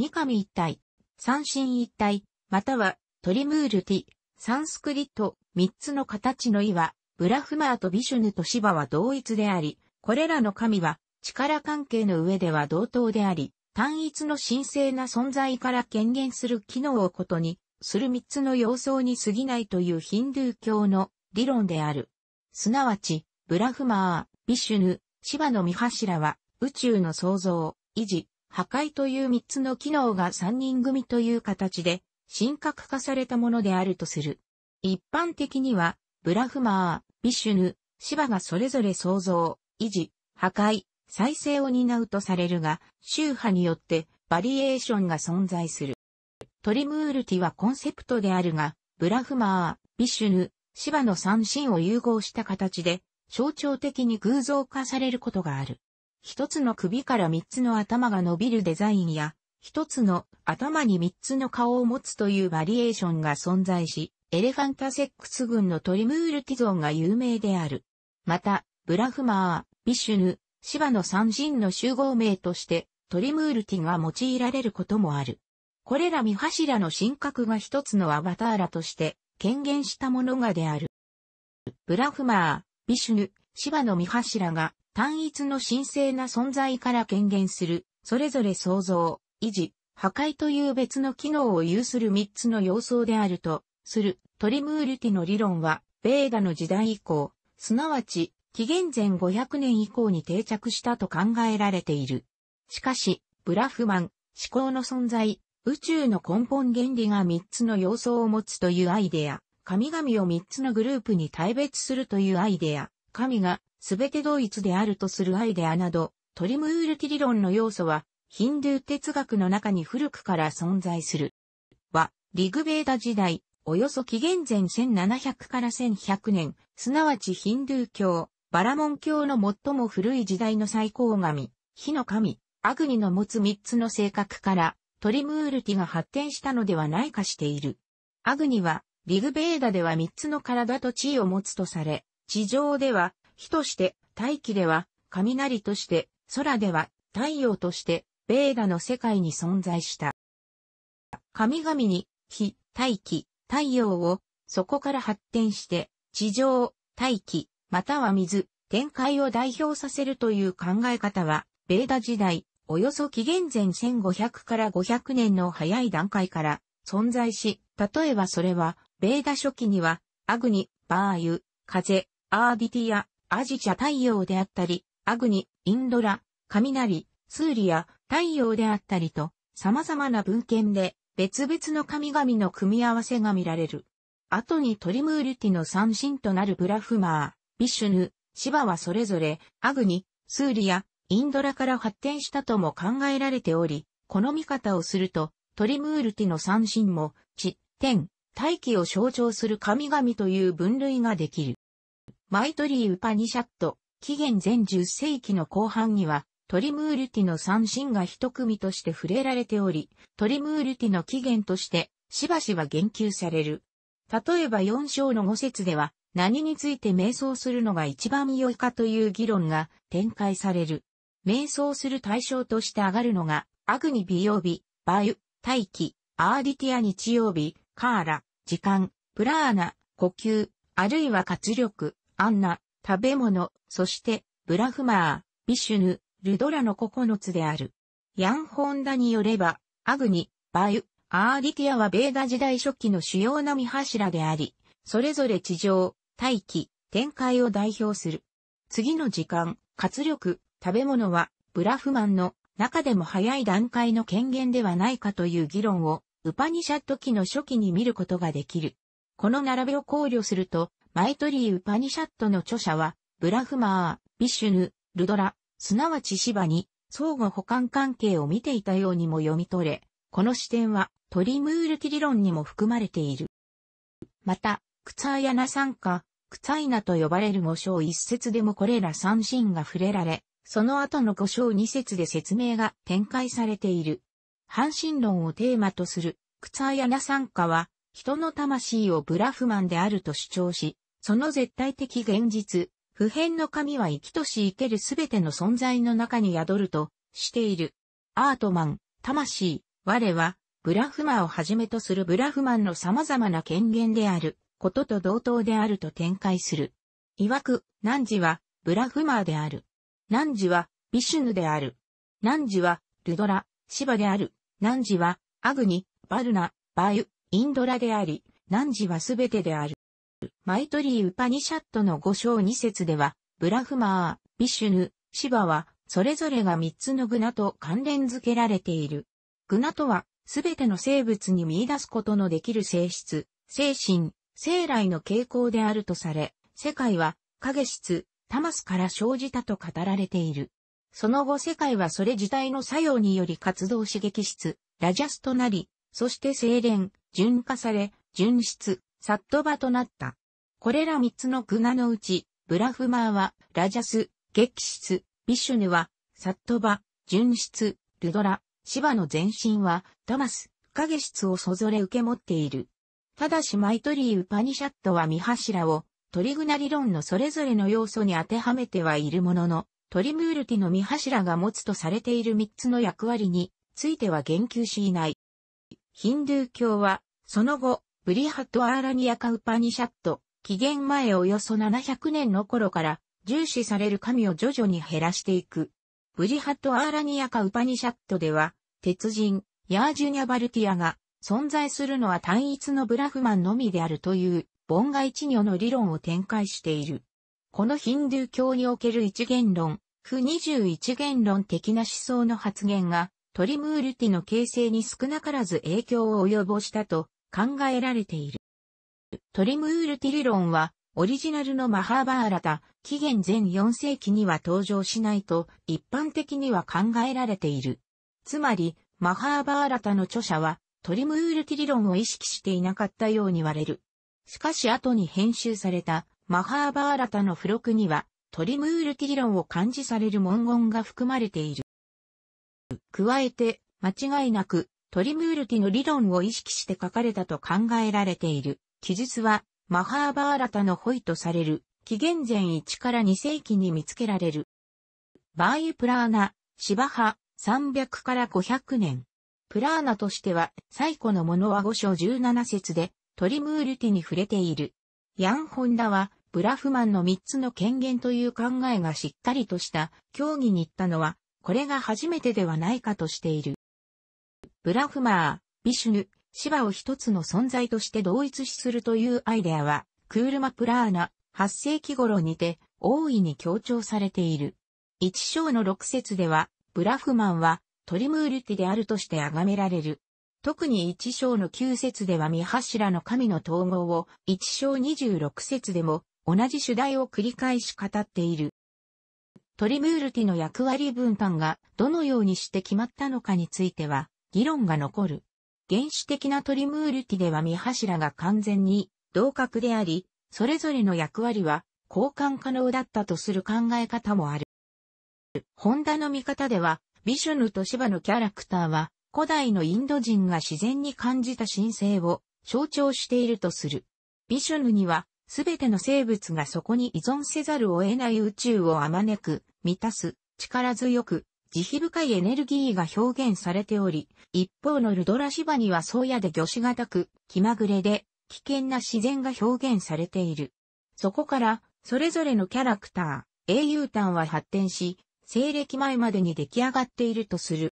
三神一体、三神一体、またはトリムールティ、サンスクリット、三つの形の岩、ブラフマーとビシュヌとシバは同一であり、これらの神は力関係の上では同等であり、単一の神聖な存在から権限する機能をことに、する三つの様相に過ぎないというヒンドゥー教の理論である。すなわち、ブラフマー、ビシュヌ、シバの御柱は、宇宙の創造、維持、破壊という三つの機能が三人組という形で、神格化されたものであるとする。一般的には、ブラフマー、ビシュヌ、シバがそれぞれ創造、維持、破壊、再生を担うとされるが、宗派によってバリエーションが存在する。トリムールティはコンセプトであるが、ブラフマー、ビシュヌ、シバの三神を融合した形で、象徴的に偶像化されることがある。一つの首から三つの頭が伸びるデザインや、一つの頭に三つの顔を持つというバリエーションが存在し、エレファンタセックス群のトリムールティゾンが有名である。また、ブラフマー、ビシュヌ、シバの三人の集合名として、トリムールティが用いられることもある。これら三柱の神格が一つのアバターらとして、権限したものがである。ブラフマー、ビシュヌ、シバの三柱が、単一の神聖な存在から権限する、それぞれ創造、維持、破壊という別の機能を有する3つの要素であると、する、トリムールティの理論は、ベーダの時代以降、すなわち、紀元前500年以降に定着したと考えられている。しかし、ブラフマン、思考の存在、宇宙の根本原理が3つの要素を持つというアイデア、神々を3つのグループに大別するというアイデア、神がすべて同一であるとするアイデアなど、トリムールティ理論の要素は、ヒンドゥー哲学の中に古くから存在する。は、リグベーダ時代、およそ紀元前1700から1100年、すなわちヒンドゥー教、バラモン教の最も古い時代の最高神、火の神、アグニの持つ三つの性格から、トリムールティが発展したのではないかしている。アグニは、リグベーダでは三つの体と地位を持つとされ、地上では火として、大気では、雷として、空では、太陽として、ベーダの世界に存在した。神々に、火、大気、太陽を、そこから発展して、地上、大気、または水、天界を代表させるという考え方は、ベーダ時代、およそ紀元前1500から500年の早い段階から存在し、例えばそれは、ベーダ初期には、アグニ、バーユ、風、アービティア、アジチャ太陽であったり、アグニ、インドラ、雷、スーリア、太陽であったりと、様々な文献で別々の神々の組み合わせが見られる。後にトリムールティの三神となるブラフマー、ビシュヌ、シバはそれぞれ、アグニ、スーリア、インドラから発展したとも考えられており、この見方をすると、トリムールティの三神も、地、天、大気を象徴する神々という分類ができる。マイトリー・ウパニシャット、紀元前10世紀の後半には、トリムールティの三神が一組として触れられており、トリムールティの起源として、しばしば言及される。例えば四章の五節では、何について瞑想するのが一番良いかという議論が展開される。瞑想する対象として上がるのが、アグニ美曜日、バユ、大気、アーディティア日曜日、カーラ、時間、プラーナ、呼吸、あるいは活力、アンナ、食べ物、そして、ブラフマー、ビシュヌ、ルドラの9つである。ヤンホンダによれば、アグニ、バユ、アーディティアはベーダ時代初期の主要な見柱であり、それぞれ地上、大気、展開を代表する。次の時間、活力、食べ物は、ブラフマンの中でも早い段階の権限ではないかという議論を、ウパニシャット期の初期に見ることができる。この並びを考慮すると、マイトリー・ウパニシャットの著者は、ブラフマー、ビシュヌ、ルドラ、すなわち芝に、相互補完関係を見ていたようにも読み取れ、この視点はトリムール記理論にも含まれている。また、クツァーヤナ参加、クツァイナと呼ばれる5章1節でもこれら三神が触れられ、その後の5章2節で説明が展開されている。半神論をテーマとする、クツァーヤナ参加は、人の魂をブラフマンであると主張し、その絶対的現実、普遍の神は生きとし生けるすべての存在の中に宿るとしている。アートマン、魂、我は、ブラフマをはじめとするブラフマンの様々な権限である、ことと同等であると展開する。曰く、汝は、ブラフマーである。汝は、ビシュヌである。汝は、ルドラ、シバである。汝は、アグニ、バルナ、バユ、インドラであり、汝はすべてである。マイトリー・ウパニシャットの5章2節では、ブラフマー、ビシュヌ、シバは、それぞれが3つのグナと関連付けられている。グナとは、すべての生物に見出すことのできる性質、精神、生来の傾向であるとされ、世界は、影質、タマスから生じたと語られている。その後世界はそれ自体の作用により活動刺激質、ラジャスとなり、そして精錬、純化され、純質、サットバとなった。これら三つの苦画のうち、ブラフマーは、ラジャス、激質、ビシュヌは、サットバ、純質、ルドラ、芝の全身は、トマス、影質をそぞれ受け持っている。ただしマイトリー・ウパニシャットは三柱を、トリグナ理論のそれぞれの要素に当てはめてはいるものの、トリムールティの三柱が持つとされている三つの役割については言及しいない。ヒンドゥー教は、その後、ブリハット・アーラニア・カウパニシャット、紀元前およそ700年の頃から重視される神を徐々に減らしていく。ブリハット・アーラニア・カウパニシャットでは、鉄人、ヤージュニャ・バルティアが存在するのは単一のブラフマンのみであるという、凡外知女の理論を展開している。このヒンドゥー教における一元論、不二十一元論的な思想の発言が、トリムールティの形成に少なからず影響を及ぼしたと考えられている。トリムールティリ論は、オリジナルのマハーバーラタ、紀元前4世紀には登場しないと一般的には考えられている。つまり、マハーバーラタの著者は、トリムールティリ論を意識していなかったように言われる。しかし後に編集された、マハーバーラタの付録には、トリムールティリ論を感じされる文言が含まれている。加えて、間違いなく、トリムールティの理論を意識して書かれたと考えられている。記述は、マハーバーラタのホイとされる、紀元前1から2世紀に見つけられる。バーユプラーナ、芝派、300から500年。プラーナとしては、最古のものは5章17節で、トリムールティに触れている。ヤン・ホンダは、ブラフマンの3つの権限という考えがしっかりとした、協議に行ったのは、これが初めてではないかとしている。ブラフマー、ビシュヌ、シバを一つの存在として同一視するというアイデアは、クールマプラーナ、8世紀頃にて、大いに強調されている。一章の六節では、ブラフマンは、トリムールティであるとして崇められる。特に一章の九節では三柱の神の統合を、一章二十六節でも、同じ主題を繰り返し語っている。トリムールティの役割分担がどのようにして決まったのかについては、議論が残る。原始的なトリムールティでは見柱が完全に同格であり、それぞれの役割は交換可能だったとする考え方もある。ホンダの見方では、ビシュヌとシバのキャラクターは、古代のインド人が自然に感じた神聖を象徴しているとする。ビシュヌには、すべての生物がそこに依存せざるを得ない宇宙をあまねく、満たす、力強く、慈悲深いエネルギーが表現されており、一方のルドラシバには宗谷で魚種がたく、気まぐれで、危険な自然が表現されている。そこから、それぞれのキャラクター、英雄譚は発展し、西暦前までに出来上がっているとする。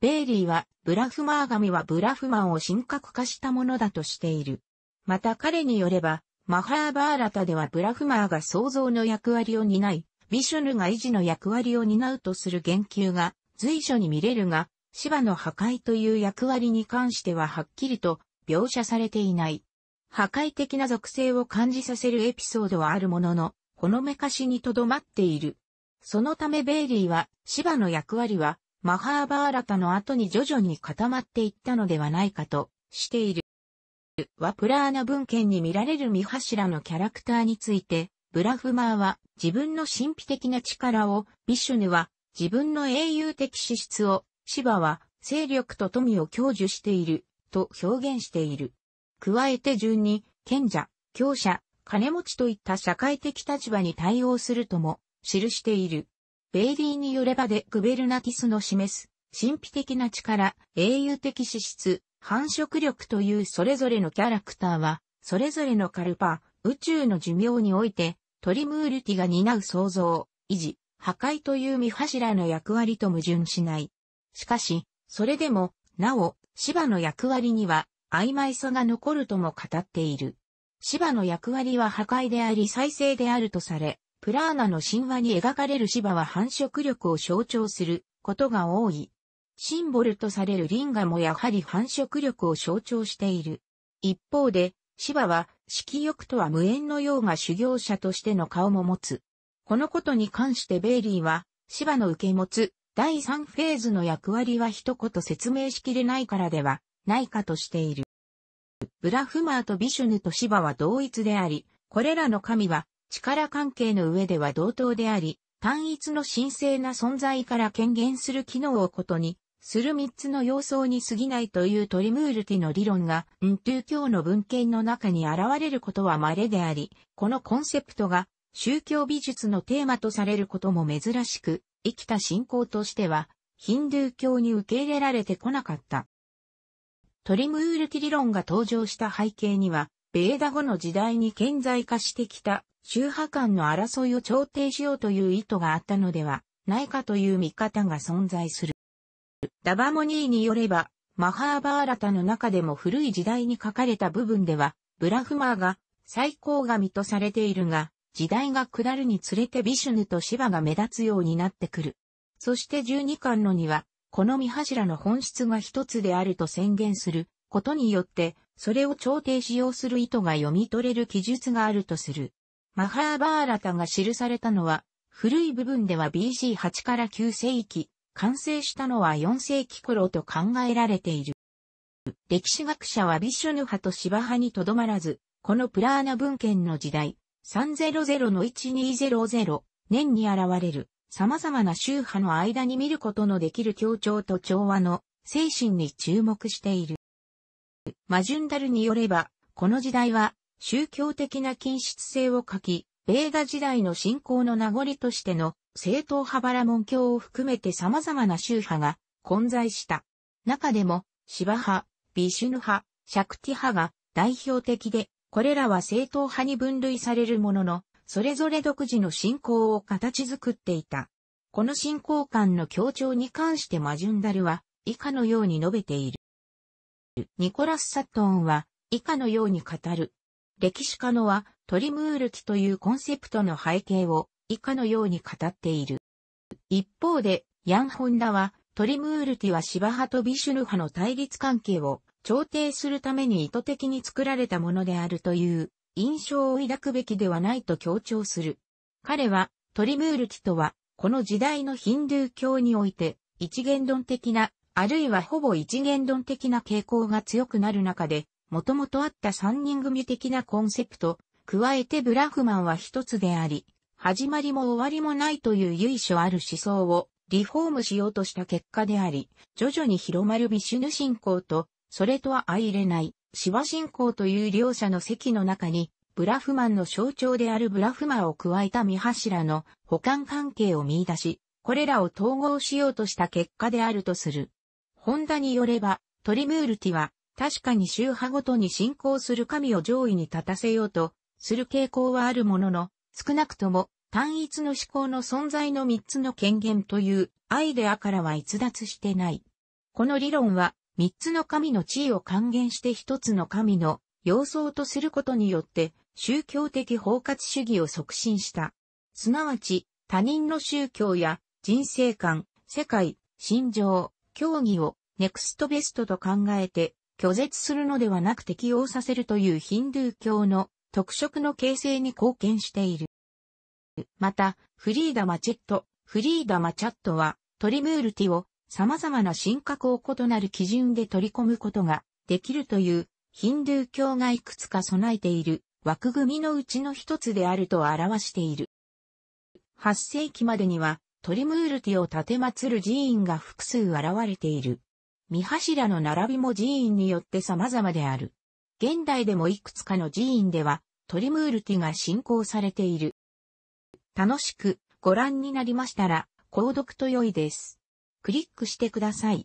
ベイリーは、ブラフマー神はブラフマンを神格化したものだとしている。また彼によれば、マハーバーラタではブラフマーが創造の役割を担い、ビシュヌが維持の役割を担うとする言及が随所に見れるが、芝の破壊という役割に関してははっきりと描写されていない。破壊的な属性を感じさせるエピソードはあるものの、ほのめかしにとどまっている。そのためベイリーは、芝の役割は、マハーバーラタの後に徐々に固まっていったのではないかとしている。はプラーナ文献に見られる見柱のキャラクターについて、ブラフマーは自分の神秘的な力を、ビシュヌは自分の英雄的資質を、シバは勢力と富を享受している、と表現している。加えて順に、賢者、強者、金持ちといった社会的立場に対応するとも、記している。ベイリーによればでグベルナティスの示す、神秘的な力、英雄的資質、繁殖力というそれぞれのキャラクターは、それぞれのカルパ、宇宙の寿命において、トリムールティが担う創造、維持、破壊という見柱の役割と矛盾しない。しかし、それでも、なお、芝の役割には曖昧さが残るとも語っている。芝の役割は破壊であり再生であるとされ、プラーナの神話に描かれる芝は繁殖力を象徴することが多い。シンボルとされるリンガもやはり繁殖力を象徴している。一方で、芝は色欲とは無縁のようが修行者としての顔も持つ。このことに関してベイリーは、芝の受け持つ、第3フェーズの役割は一言説明しきれないからでは、ないかとしている。ブラフマーとビシュヌと芝は同一であり、これらの神は、力関係の上では同等であり、単一の神聖な存在から権限する機能をことに、する三つの様相に過ぎないというトリムールティの理論が、ントゥ教の文献の中に現れることは稀であり、このコンセプトが宗教美術のテーマとされることも珍しく、生きた信仰としては、ヒンドゥー教に受け入れられてこなかった。トリムールティ理論が登場した背景には、ベーダ語の時代に顕在化してきた宗派間の争いを調停しようという意図があったのではないかという見方が存在する。ダバモニーによれば、マハーバーラタの中でも古い時代に書かれた部分では、ブラフマーが最高神とされているが、時代が下るにつれてビシュヌとシバが目立つようになってくる。そして12巻のには、この三柱の本質が一つであると宣言することによって、それを調停使用する意図が読み取れる記述があるとする。マハーバーラタが記されたのは、古い部分では BC8 から9世紀、完成したのは4世紀頃と考えられている。歴史学者はビシュヌ派とシバ派にとどまらず、このプラーナ文献の時代、300の1200年に現れる様々な宗派の間に見ることのできる協調と調和の精神に注目している。マジュンダルによれば、この時代は宗教的な禁止性を書き、ベーダ時代の信仰の名残としての正統派バラモン教を含めて様々な宗派が混在した。中でも、シバ派、ビシュヌ派、シャクティ派が代表的で、これらは正統派に分類されるものの、それぞれ独自の信仰を形作っていた。この信仰観の強調に関してマジュンダルは、以下のように述べている。ニコラス・サットンは、以下のように語る。歴史家のは、トリムールキというコンセプトの背景を以下のように語っている。一方で、ヤン・ホンダは、トリムールティはシバ派とビシュヌ派の対立関係を調停するために意図的に作られたものであるという印象を抱くべきではないと強調する。彼は、トリムールティとは、この時代のヒンドゥー教において、一元論的な、あるいはほぼ一元論的な傾向が強くなる中で、もともとあった三人組的なコンセプト、加えてブラフマンは一つであり、始まりも終わりもないという由緒ある思想をリフォームしようとした結果であり、徐々に広まるビシュヌ信仰と、それとは相入れない、シワ信仰という両者の席の中に、ブラフマンの象徴であるブラフマを加えた三柱の補完関係を見出し、これらを統合しようとした結果であるとする。ホンダによれば、トリムールティは、確かに宗派ごとに信仰する神を上位に立たせようと、する傾向はあるものの、少なくとも単一の思考の存在の3つの権限というアイデアからは逸脱してない。この理論は3つの神の地位を還元して1つの神の様相とすることによって宗教的包括主義を促進した。すなわち他人の宗教や人生観、世界、心情、教義をネクストベストと考えて拒絶するのではなく適応させるというヒンドゥー教の特色の形成に貢献している。また、フリーダ・マチェット、フリーダ・マチャットは、トリムールティを様々な神格を異なる基準で取り込むことができるという、ヒンドゥー教がいくつか備えている枠組みのうちの一つであると表している。8世紀までには、トリムールティを建て祀る寺院が複数現れている。見柱の並びも寺院によって様々である。現代でもいくつかの寺院では、トリムールティが信仰されている。楽しくご覧になりましたら、購読と良いです。クリックしてください。